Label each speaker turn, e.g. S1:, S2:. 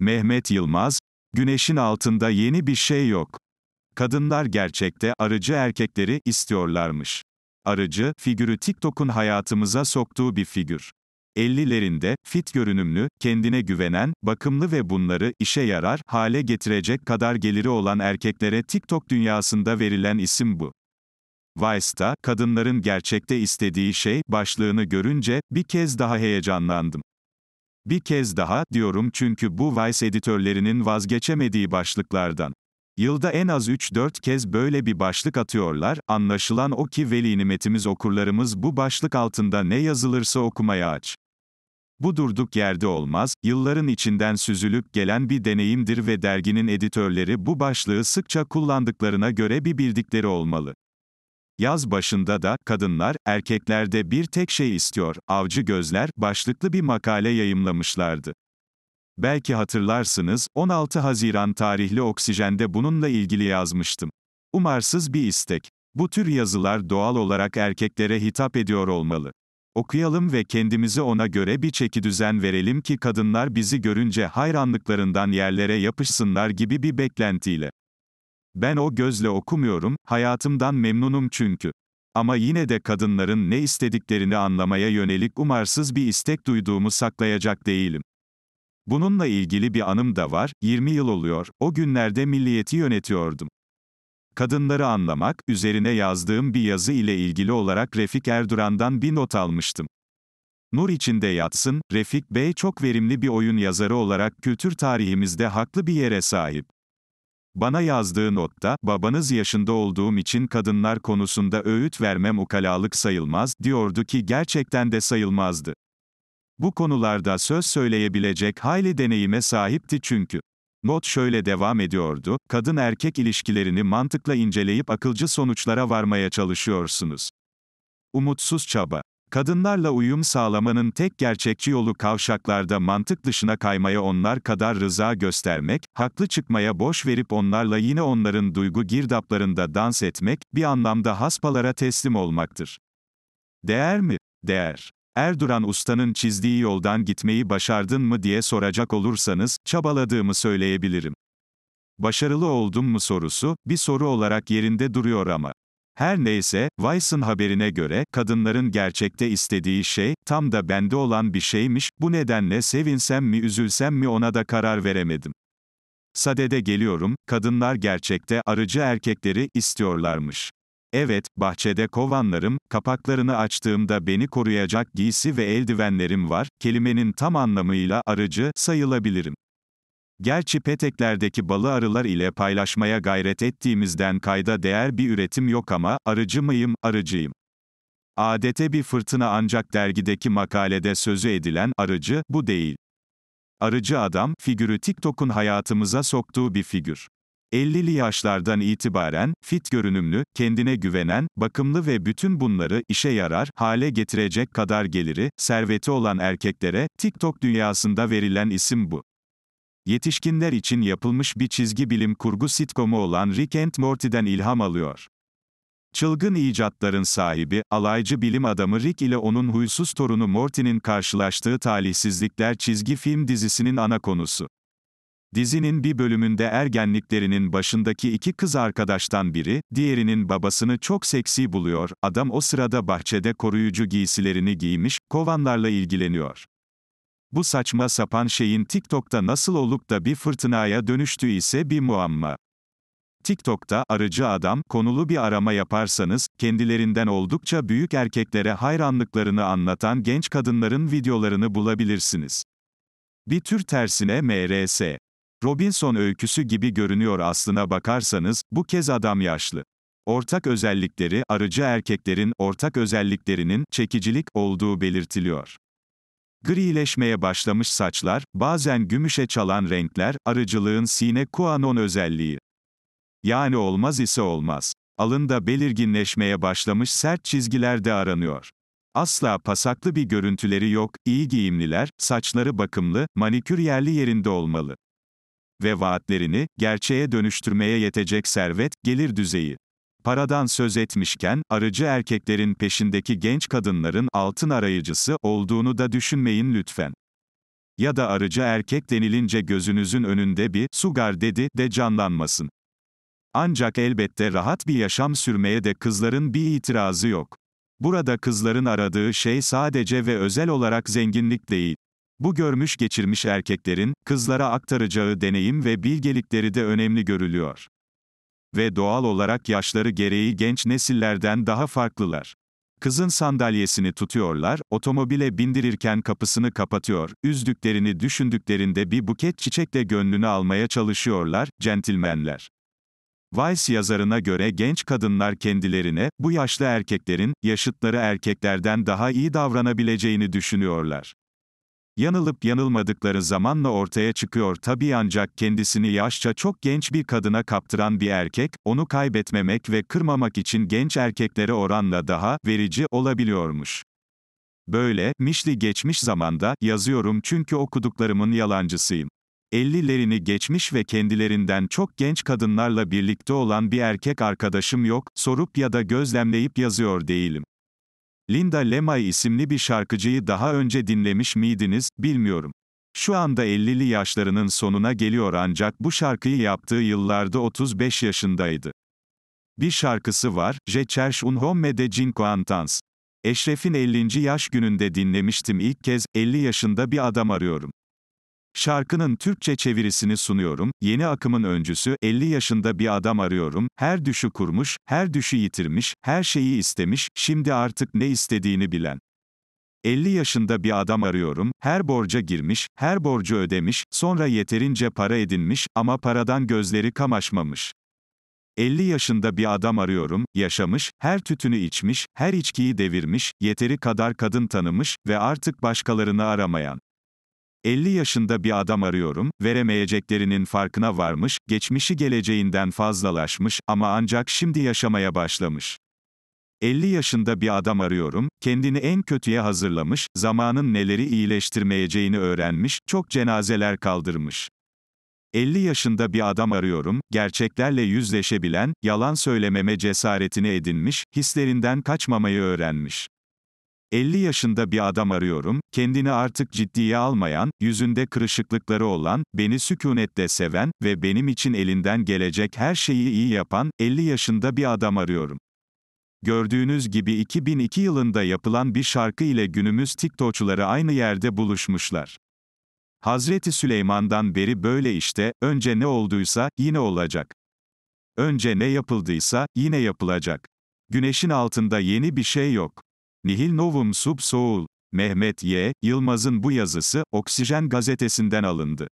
S1: Mehmet Yılmaz, güneşin altında yeni bir şey yok. Kadınlar gerçekte arıcı erkekleri istiyorlarmış. Arıcı, figürü TikTok'un hayatımıza soktuğu bir figür. 50'lerinde, fit görünümlü, kendine güvenen, bakımlı ve bunları işe yarar hale getirecek kadar geliri olan erkeklere TikTok dünyasında verilen isim bu. Vice'da, kadınların gerçekte istediği şey, başlığını görünce, bir kez daha heyecanlandım. Bir kez daha, diyorum çünkü bu Vice editörlerinin vazgeçemediği başlıklardan. Yılda en az 3-4 kez böyle bir başlık atıyorlar, anlaşılan o ki veli nimetimiz okurlarımız bu başlık altında ne yazılırsa okumaya aç. Bu durduk yerde olmaz, yılların içinden süzülüp gelen bir deneyimdir ve derginin editörleri bu başlığı sıkça kullandıklarına göre bir bildikleri olmalı. Yaz başında da, kadınlar, erkeklerde bir tek şey istiyor, avcı gözler, başlıklı bir makale yayımlamışlardı. Belki hatırlarsınız, 16 Haziran tarihli Oksijen'de bununla ilgili yazmıştım. Umarsız bir istek. Bu tür yazılar doğal olarak erkeklere hitap ediyor olmalı. Okuyalım ve kendimizi ona göre bir çeki düzen verelim ki kadınlar bizi görünce hayranlıklarından yerlere yapışsınlar gibi bir beklentiyle. Ben o gözle okumuyorum, hayatımdan memnunum çünkü. Ama yine de kadınların ne istediklerini anlamaya yönelik umarsız bir istek duyduğumu saklayacak değilim. Bununla ilgili bir anım da var, 20 yıl oluyor, o günlerde milliyeti yönetiyordum. Kadınları anlamak, üzerine yazdığım bir yazı ile ilgili olarak Refik Erduran'dan bir not almıştım. Nur içinde yatsın, Refik Bey çok verimli bir oyun yazarı olarak kültür tarihimizde haklı bir yere sahip. Bana yazdığı notta, babanız yaşında olduğum için kadınlar konusunda öğüt vermem ukalalık sayılmaz, diyordu ki gerçekten de sayılmazdı. Bu konularda söz söyleyebilecek hayli deneyime sahipti çünkü. Not şöyle devam ediyordu, kadın erkek ilişkilerini mantıkla inceleyip akılcı sonuçlara varmaya çalışıyorsunuz. Umutsuz çaba. Kadınlarla uyum sağlamanın tek gerçekçi yolu kavşaklarda mantık dışına kaymaya onlar kadar rıza göstermek, haklı çıkmaya boş verip onlarla yine onların duygu girdaplarında dans etmek, bir anlamda haspalara teslim olmaktır. Değer mi? Değer. Erduran Usta'nın çizdiği yoldan gitmeyi başardın mı diye soracak olursanız, çabaladığımı söyleyebilirim. Başarılı oldum mu sorusu, bir soru olarak yerinde duruyor ama. Her neyse, Weiss'ın haberine göre, kadınların gerçekte istediği şey, tam da bende olan bir şeymiş, bu nedenle sevinsem mi üzülsem mi ona da karar veremedim. Sadede geliyorum, kadınlar gerçekte arıcı erkekleri istiyorlarmış. Evet, bahçede kovanlarım, kapaklarını açtığımda beni koruyacak giysi ve eldivenlerim var, kelimenin tam anlamıyla arıcı sayılabilirim. Gerçi peteklerdeki balı arılar ile paylaşmaya gayret ettiğimizden kayda değer bir üretim yok ama, arıcı mıyım, arıcıyım. Adete bir fırtına ancak dergideki makalede sözü edilen arıcı, bu değil. Arıcı adam, figürü TikTok'un hayatımıza soktuğu bir figür. 50'li yaşlardan itibaren, fit görünümlü, kendine güvenen, bakımlı ve bütün bunları işe yarar hale getirecek kadar geliri, serveti olan erkeklere, TikTok dünyasında verilen isim bu yetişkinler için yapılmış bir çizgi bilim kurgu sitcomu olan Rick and Morty'den ilham alıyor. Çılgın icatların sahibi, alaycı bilim adamı Rick ile onun huysuz torunu Morty'nin karşılaştığı talihsizlikler çizgi film dizisinin ana konusu. Dizinin bir bölümünde ergenliklerinin başındaki iki kız arkadaştan biri, diğerinin babasını çok seksi buluyor, adam o sırada bahçede koruyucu giysilerini giymiş, kovanlarla ilgileniyor. Bu saçma sapan şeyin TikTok'ta nasıl olup da bir fırtınaya dönüştüğü ise bir muamma. TikTok'ta arıcı adam konulu bir arama yaparsanız kendilerinden oldukça büyük erkeklere hayranlıklarını anlatan genç kadınların videolarını bulabilirsiniz. Bir tür tersine MRS. Robinson öyküsü gibi görünüyor aslına bakarsanız, bu kez adam yaşlı. Ortak özellikleri, arıcı erkeklerin ortak özelliklerinin çekicilik olduğu belirtiliyor. Grileşmeye başlamış saçlar, bazen gümüşe çalan renkler, arıcılığın sine qua non özelliği. Yani olmaz ise olmaz. Alında belirginleşmeye başlamış sert çizgiler de aranıyor. Asla pasaklı bir görüntüleri yok, iyi giyimliler, saçları bakımlı, manikür yerli yerinde olmalı. Ve vaatlerini, gerçeğe dönüştürmeye yetecek servet, gelir düzeyi. Paradan söz etmişken, arıcı erkeklerin peşindeki genç kadınların altın arayıcısı olduğunu da düşünmeyin lütfen. Ya da arıcı erkek denilince gözünüzün önünde bir sugar dedi de canlanmasın. Ancak elbette rahat bir yaşam sürmeye de kızların bir itirazı yok. Burada kızların aradığı şey sadece ve özel olarak zenginlik değil. Bu görmüş geçirmiş erkeklerin, kızlara aktaracağı deneyim ve bilgelikleri de önemli görülüyor ve doğal olarak yaşları gereği genç nesillerden daha farklılar. Kızın sandalyesini tutuyorlar, otomobile bindirirken kapısını kapatıyor, üzdüklerini düşündüklerinde bir buket çiçekle gönlünü almaya çalışıyorlar, centilmenler. Vice yazarına göre genç kadınlar kendilerine, bu yaşlı erkeklerin, yaşıtları erkeklerden daha iyi davranabileceğini düşünüyorlar. Yanılıp yanılmadıkları zamanla ortaya çıkıyor tabi ancak kendisini yaşça çok genç bir kadına kaptıran bir erkek, onu kaybetmemek ve kırmamak için genç erkeklere oranla daha verici olabiliyormuş. Böyle, mişli geçmiş zamanda, yazıyorum çünkü okuduklarımın yalancısıyım. 50'lerini geçmiş ve kendilerinden çok genç kadınlarla birlikte olan bir erkek arkadaşım yok, sorup ya da gözlemleyip yazıyor değilim. Linda Lemay isimli bir şarkıcıyı daha önce dinlemiş miydiniz, bilmiyorum. Şu anda 50'li yaşlarının sonuna geliyor ancak bu şarkıyı yaptığı yıllarda 35 yaşındaydı. Bir şarkısı var, Je cherche un homme de cinquantans. Eşref'in 50. yaş gününde dinlemiştim ilk kez, 50 yaşında bir adam arıyorum. Şarkının Türkçe çevirisini sunuyorum. Yeni akımın öncüsü, 50 yaşında bir adam arıyorum. Her düşü kurmuş, her düşü yitirmiş, her şeyi istemiş, şimdi artık ne istediğini bilen. 50 yaşında bir adam arıyorum, her borca girmiş, her borcu ödemiş, sonra yeterince para edinmiş ama paradan gözleri kamaşmamış. 50 yaşında bir adam arıyorum, yaşamış, her tütünü içmiş, her içkiyi devirmiş, yeteri kadar kadın tanımış ve artık başkalarını aramayan. 50 yaşında bir adam arıyorum, veremeyeceklerinin farkına varmış, geçmişi geleceğinden fazlalaşmış ama ancak şimdi yaşamaya başlamış. 50 yaşında bir adam arıyorum, kendini en kötüye hazırlamış, zamanın neleri iyileştirmeyeceğini öğrenmiş, çok cenazeler kaldırmış. 50 yaşında bir adam arıyorum, gerçeklerle yüzleşebilen, yalan söylememe cesaretini edinmiş, hislerinden kaçmamayı öğrenmiş. 50 yaşında bir adam arıyorum, kendini artık ciddiye almayan, yüzünde kırışıklıkları olan, beni sükunetle seven ve benim için elinden gelecek her şeyi iyi yapan, 50 yaşında bir adam arıyorum. Gördüğünüz gibi 2002 yılında yapılan bir şarkı ile günümüz TikTokçuları aynı yerde buluşmuşlar. Hazreti Süleyman'dan beri böyle işte, önce ne olduysa, yine olacak. Önce ne yapıldıysa, yine yapılacak. Güneşin altında yeni bir şey yok. Nihil Novum Sub Soul, Mehmet Y. Yılmaz'ın bu yazısı, Oksijen gazetesinden alındı.